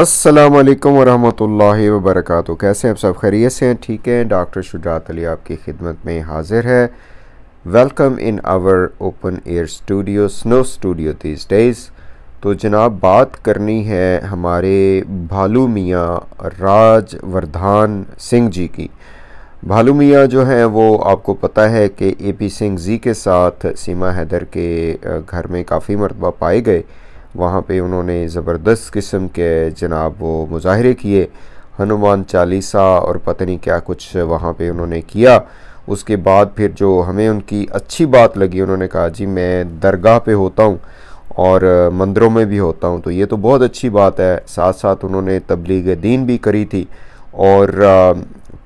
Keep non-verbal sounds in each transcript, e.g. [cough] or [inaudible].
अस्सलाम वालेकुम वरहमतुल्लाहि वबरकatuह कैसे हैं आप सब खैरियत से हैं ठीक हैं डॉक्टर शुजात अली आपकी खिदमत में हाजिर है welcome in our open air studio snow studio this days तो जनाब बात करनी है हमारे भालू मियाँ राज वरदान सिंह जी की भालू मियाँ जो हैं वो आपको पता है कि ए पी सिंह जी के साथ सीमा हैदर के घर में काफ़ी मरतबा पाए गए वहाँ पे उन्होंने ज़बरदस्त किस्म के जनाब वो मुजाहरे किए हनुमान चालीसा और पता नहीं क्या कुछ वहाँ पे उन्होंने किया उसके बाद फिर जो हमें उनकी अच्छी बात लगी उन्होंने कहा जी मैं दरगाह पे होता हूँ और मंदिरों में भी होता हूँ तो ये तो बहुत अच्छी बात है साथ साथ उन्होंने तबलीग दीन भी करी थी और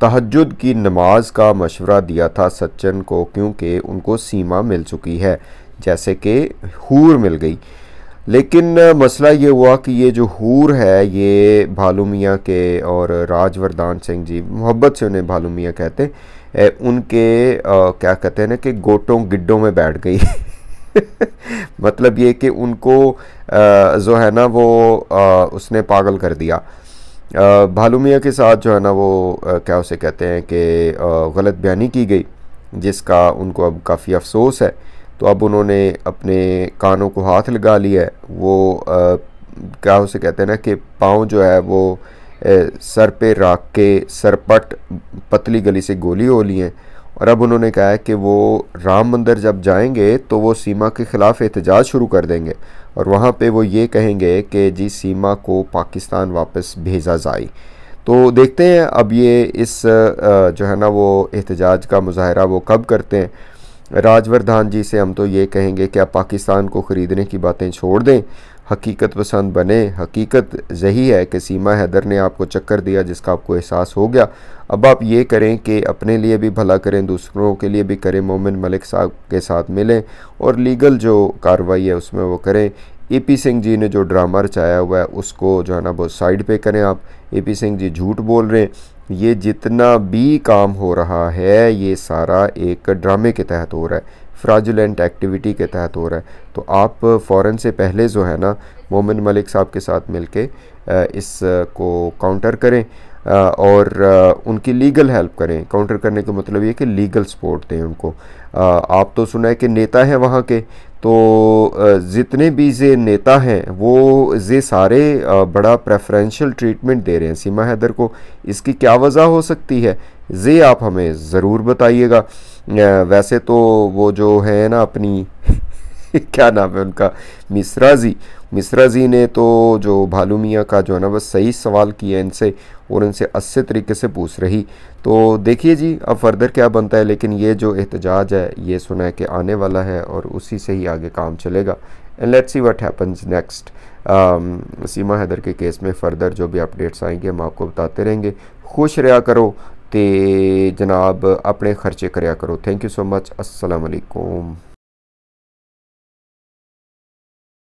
तहजद की नमाज का मशवरा दिया था सच्चन को क्योंकि उनको सीमा मिल चुकी है जैसे कि हूर मिल गई लेकिन मसला ये हुआ कि ये जो हूर है ये भालू मियाँ के और राजवरदान सिंह जी मोहब्बत से उन्हें भालू मियाँ कहते हैं उनके आ, क्या कहते हैं ना कि गोटों गिड्डों में बैठ गई [laughs] मतलब ये कि उनको आ, जो है ना वो आ, उसने पागल कर दिया भालू मियाँ के साथ जो है ना वो आ, क्या उसे कहते हैं कि गलत बयानी की गई जिसका उनको अब काफ़ी अफसोस है तो अब उन्होंने अपने कानों को हाथ लगा लिया है वो आ, क्या उसे कहते हैं ना कि पाँव जो है वो ए, सर पे राख के सरपट पतली गली से गोली हो ली है और अब उन्होंने कहा है कि वो राम मंदिर जब जाएंगे तो वो सीमा के ख़िलाफ़ एहतजाज शुरू कर देंगे और वहाँ पे वो ये कहेंगे कि जी सीमा को पाकिस्तान वापस भेजा जाए तो देखते हैं अब ये इस जो है ना वो एहतजाज का मुजाहरा वो कब करते हैं राजवर्धन जी से हम तो ये कहेंगे कि आप पाकिस्तान को ख़रीदने की बातें छोड़ दें हकीकत पसंद बने हकीकत यही है कि सीमा हैदर ने आपको चक्कर दिया जिसका आपको एहसास हो गया अब आप ये करें कि अपने लिए भी भला करें दूसरों के लिए भी करें मोमिन मलिक साहब के साथ मिलें और लीगल जो कार्रवाई है उसमें वो करें ए पी सिंह जी ने जो ड्रामा रचाया हुआ है उसको जो है ना वो साइड पे करें आप ए पी सिंह जी झूठ बोल रहे हैं ये जितना भी काम हो रहा है ये सारा एक ड्रामे के तहत हो रहा है फ्राजुलेंट एक्टिविटी के तहत हो रहा है तो आप फ़ौरन से पहले जो है ना मोमिन मलिक साहब के साथ मिल के इस को काउंटर करें और उनकी लीगल हेल्प करें काउंटर करने का मतलब ये कि लीगल सपोर्ट दें उनको आप तो सुना है कि नेता है वहाँ के तो जितने भी जे नेता हैं वो जे सारे बड़ा प्रेफरेंशियल ट्रीटमेंट दे रहे हैं सीमा हैदर को इसकी क्या वजह हो सकती है जे आप हमें ज़रूर बताइएगा वैसे तो वो जो है ना अपनी [laughs] क्या नाम है उनका मिश्रा जी मिश्रा जी ने तो जो भालू मियाँ का जो है ना बस सही सवाल किया इनसे और इनसे अच्छे तरीके से पूछ रही तो देखिए जी अब फर्दर क्या बनता है लेकिन ये जो एहतजाज है ये सुना है कि आने वाला है और उसी से ही आगे काम चलेगा and let's see what happens next Seema Haider के केस में फर्दर जो भी अपडेट्स आएंगे हम आपको बताते रहेंगे खुश रहा करो तो जनाब अपने खर्चे कराया करो थैंक यू सो मच असलकुम